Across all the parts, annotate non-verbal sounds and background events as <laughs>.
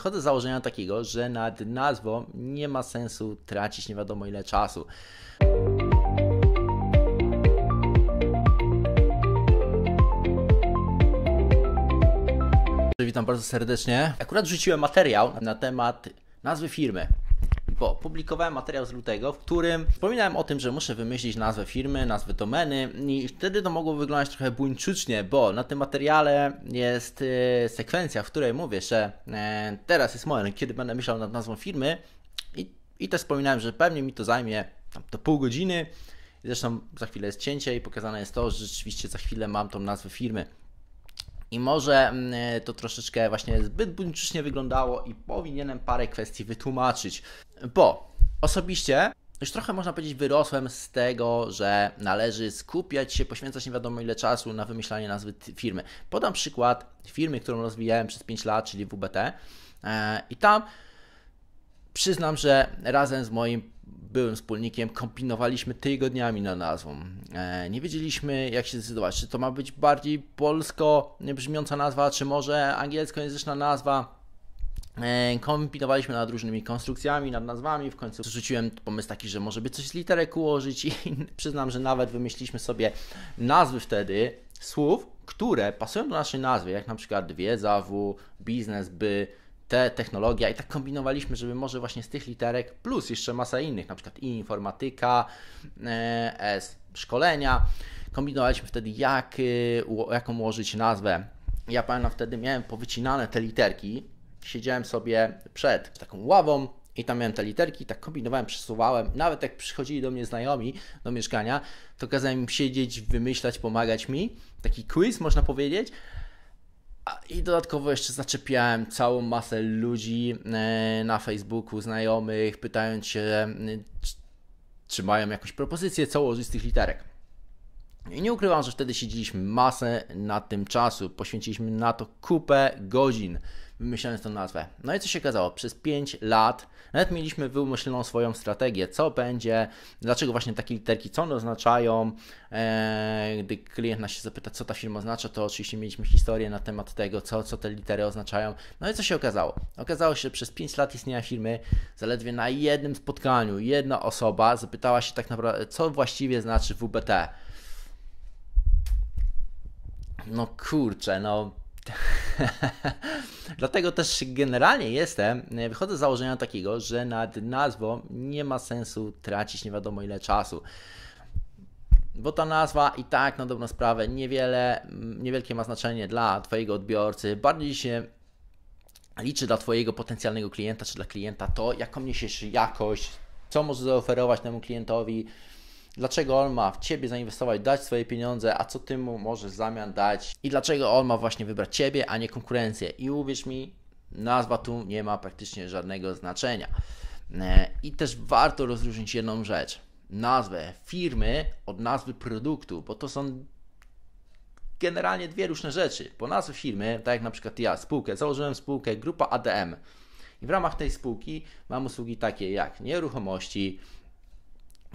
Chodzę z założenia takiego, że nad nazwą nie ma sensu tracić nie wiadomo ile czasu. Witam bardzo serdecznie. Akurat rzuciłem materiał na temat nazwy firmy bo publikowałem materiał z lutego, w którym wspominałem o tym, że muszę wymyślić nazwę firmy, nazwę domeny i wtedy to mogło wyglądać trochę buńczucznie, bo na tym materiale jest y, sekwencja, w której mówię, że e, teraz jest moment, kiedy będę myślał nad nazwą firmy i, i też wspominałem, że pewnie mi to zajmie tam do pół godziny. Zresztą za chwilę jest cięcie i pokazane jest to, że rzeczywiście za chwilę mam tą nazwę firmy. I może mm, e, to troszeczkę właśnie zbyt buńczucznie wyglądało i powinienem parę kwestii wytłumaczyć, bo osobiście już trochę można powiedzieć wyrosłem z tego, że należy skupiać się, poświęcać nie wiadomo ile czasu na wymyślanie nazwy firmy. Podam przykład firmy, którą rozwijałem przez 5 lat, czyli WBT. E, I tam Przyznam, że razem z moim byłym wspólnikiem kombinowaliśmy tygodniami na nazwą. E, nie wiedzieliśmy, jak się zdecydować, czy to ma być bardziej polsko brzmiąca nazwa, czy może angielskojęzyczna nazwa. E, kombinowaliśmy nad różnymi konstrukcjami, nad nazwami. W końcu rzuciłem pomysł taki, że może by coś z literek ułożyć, i <laughs> przyznam, że nawet wymyśliliśmy sobie nazwy wtedy słów, które pasują do naszej nazwy, jak na przykład wiedza, w, biznes, by, te technologia i tak kombinowaliśmy, żeby może właśnie z tych literek, plus jeszcze masa innych, na przykład i informatyka, e, S, szkolenia, kombinowaliśmy wtedy jak, y, jaką ułożyć nazwę. Ja pamiętam wtedy miałem powycinane te literki, siedziałem sobie przed taką ławą, i tam miałem te literki, tak kombinowałem, przesuwałem. Nawet jak przychodzili do mnie znajomi do mieszkania, to kazałem im siedzieć, wymyślać, pomagać mi. Taki quiz, można powiedzieć, i dodatkowo jeszcze zaczepiałem całą masę ludzi e, na Facebooku, znajomych, pytając się, e, czy mają jakąś propozycję, co ułożyć z tych literek. I nie ukrywam, że wtedy siedzieliśmy masę na tym czasu, poświęciliśmy na to kupę godzin wymyślając tą nazwę. No i co się okazało? Przez 5 lat nawet mieliśmy wymyśloną swoją strategię, co będzie, dlaczego właśnie takie literki, co one oznaczają. E, gdy klient nas się zapyta, co ta firma oznacza, to oczywiście mieliśmy historię na temat tego, co, co te litery oznaczają. No i co się okazało? Okazało się, że przez 5 lat istnienia firmy zaledwie na jednym spotkaniu jedna osoba zapytała się tak naprawdę, co właściwie znaczy WBT. No kurczę, no <laughs> Dlatego też generalnie jestem, e, wychodzę z założenia takiego, że nad nazwą nie ma sensu tracić nie wiadomo ile czasu. Bo ta nazwa i tak na dobrą sprawę niewiele, mm, niewielkie ma znaczenie dla Twojego odbiorcy. Bardziej się liczy dla Twojego potencjalnego klienta czy dla klienta to, jaką niesiesz jakość, co możesz zaoferować temu klientowi, Dlaczego on ma w Ciebie zainwestować, dać swoje pieniądze, a co Ty mu możesz w zamian dać? I dlaczego on ma właśnie wybrać Ciebie, a nie konkurencję? I uwierz mi, nazwa tu nie ma praktycznie żadnego znaczenia. E, I też warto rozróżnić jedną rzecz. Nazwę firmy od nazwy produktu, bo to są generalnie dwie różne rzeczy. Po nazwie firmy, tak jak na przykład ja, spółkę, założyłem spółkę Grupa ADM. I w ramach tej spółki mam usługi takie jak nieruchomości,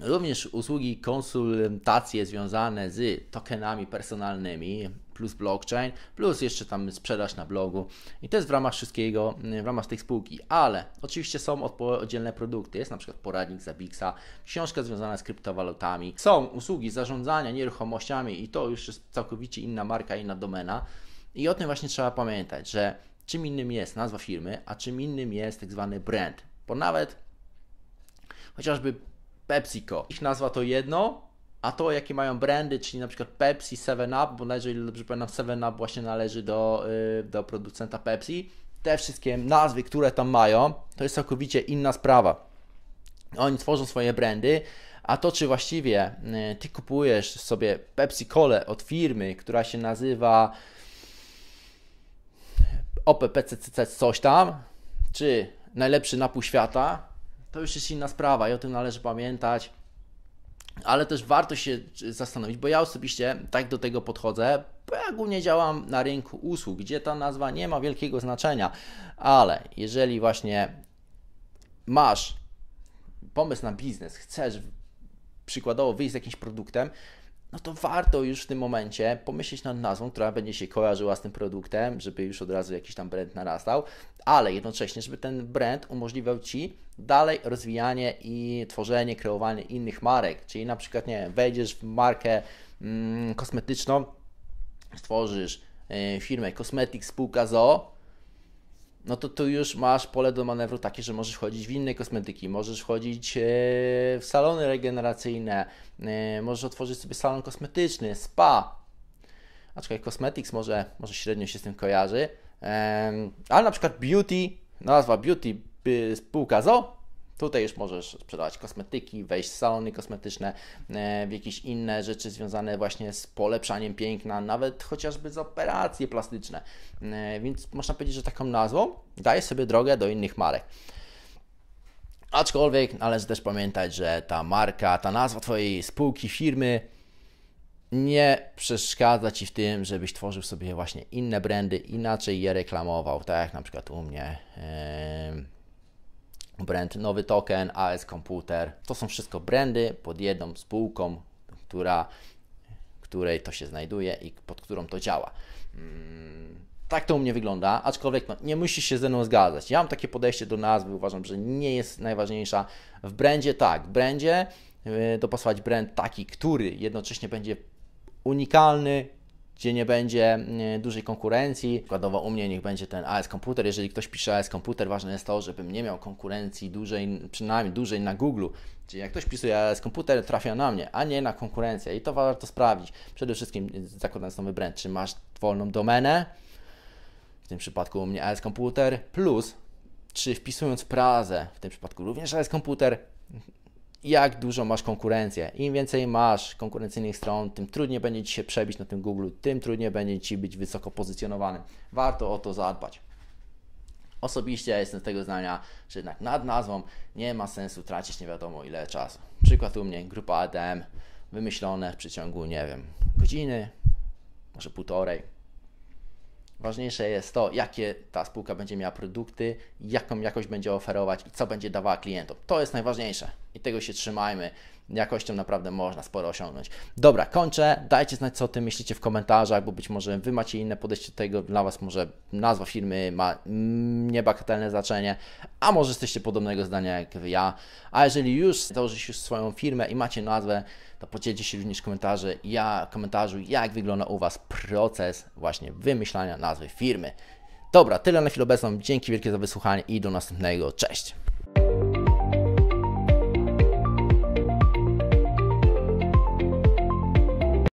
Również usługi konsultacje związane z tokenami personalnymi plus blockchain, plus jeszcze tam sprzedaż na blogu i to jest w ramach wszystkiego, y, w ramach tej spółki, ale oczywiście są oddzielne produkty, jest na przykład poradnik Zabixa, książka związana z kryptowalutami, są usługi zarządzania nieruchomościami i to już jest całkowicie inna marka, inna domena i o tym właśnie trzeba pamiętać, że czym innym jest nazwa firmy, a czym innym jest tak zwany brand, bo nawet chociażby PepsiCo. Ich nazwa to jedno, a to jakie mają brandy, czyli na przykład Pepsi, 7up, bo należy, dobrze pamiętam, 7up właśnie należy do, y, do producenta Pepsi. Te wszystkie nazwy, które tam mają, to jest całkowicie inna sprawa. Oni tworzą swoje brandy, a to czy właściwie y, ty kupujesz sobie Pepsi Cole od firmy, która się nazywa OPPCCC coś tam, czy najlepszy napój świata, to już jest inna sprawa i o tym należy pamiętać. Ale też warto się zastanowić, bo ja osobiście tak do tego podchodzę, bo ja głównie działam na rynku usług, gdzie ta nazwa nie ma wielkiego znaczenia, ale jeżeli właśnie masz pomysł na biznes, chcesz przykładowo wyjść z jakimś produktem, no to warto już w tym momencie pomyśleć nad nazwą, która będzie się kojarzyła z tym produktem, żeby już od razu jakiś tam brand narastał, ale jednocześnie, żeby ten brand umożliwiał Ci dalej rozwijanie i tworzenie, kreowanie innych marek, czyli na przykład, nie wiem, wejdziesz w markę mm, kosmetyczną, stworzysz y, firmę Cosmetics spółka ZOO, no to tu już masz pole do manewru takie, że możesz wchodzić w inne kosmetyki, możesz wchodzić e, w salony regeneracyjne, e, możesz otworzyć sobie salon kosmetyczny, spa. Aczkolwiek Cosmetics może, może średnio się z tym kojarzy, ale na przykład Beauty, nazwa Beauty, y, spółka ZO, Tutaj już możesz sprzedawać kosmetyki, wejść w salony kosmetyczne, e, w jakieś inne rzeczy związane właśnie z polepszaniem piękna, nawet chociażby z operacje plastyczne. E, więc można powiedzieć, że taką nazwą daje sobie drogę do innych marek. Aczkolwiek należy też pamiętać, że ta marka, ta nazwa Twojej spółki, firmy nie przeszkadza Ci w tym, żebyś tworzył sobie właśnie inne brandy, inaczej je reklamował, tak jak na przykład u mnie. Yy brand Nowy Token, AS Komputer. To są wszystko brandy pod jedną spółką, która, której to się znajduje i pod którą to działa. Mm, tak to u mnie wygląda, aczkolwiek no, nie musisz się ze mną zgadzać. Ja mam takie podejście do nazwy, uważam, że nie jest najważniejsza. W brandzie tak, w brandzie y, dopasować brand taki, który jednocześnie będzie unikalny, gdzie nie będzie mm, dużej konkurencji. Przykładowo u mnie niech będzie ten AS komputer. Jeżeli ktoś pisze AS komputer, ważne jest to, żebym nie miał konkurencji dużej, przynajmniej dużej na Google. Czyli jak ktoś pisuje AS komputer, trafia na mnie, a nie na konkurencję. I to warto sprawdzić. Przede wszystkim zakładając nowy brand, czy masz wolną domenę, w tym przypadku u mnie AS komputer, plus czy wpisując prazę w tym przypadku również AS komputer, jak dużo masz konkurencję. Im więcej masz konkurencyjnych stron, tym trudniej będzie Ci się przebić na tym Google, tym trudniej będzie Ci być wysoko pozycjonowanym. Warto o to zadbać. Osobiście jestem z tego zdania, że jednak nad nazwą nie ma sensu tracić nie wiadomo ile czasu. Przykład u mnie, grupa ADM, wymyślone w przeciągu, nie wiem, godziny, może półtorej. Ważniejsze jest to, jakie ta spółka będzie miała produkty, jaką jakość będzie oferować i co będzie dawała klientom. To jest najważniejsze. I tego się trzymajmy. Jakością naprawdę można sporo osiągnąć. Dobra, kończę. Dajcie znać, co o tym myślicie w komentarzach, bo być może Wy macie inne podejście do tego. Dla Was może nazwa firmy ma mm, niebagatelne znaczenie, a może jesteście podobnego zdania jak ja. A jeżeli już założyliście swoją firmę i macie nazwę, to podzielcie się również komentarzy, ja, komentarzu, jak wygląda u Was proces właśnie wymyślania nazwy firmy. Dobra, tyle na chwilę obecną. Dzięki wielkie za wysłuchanie i do następnego. Cześć!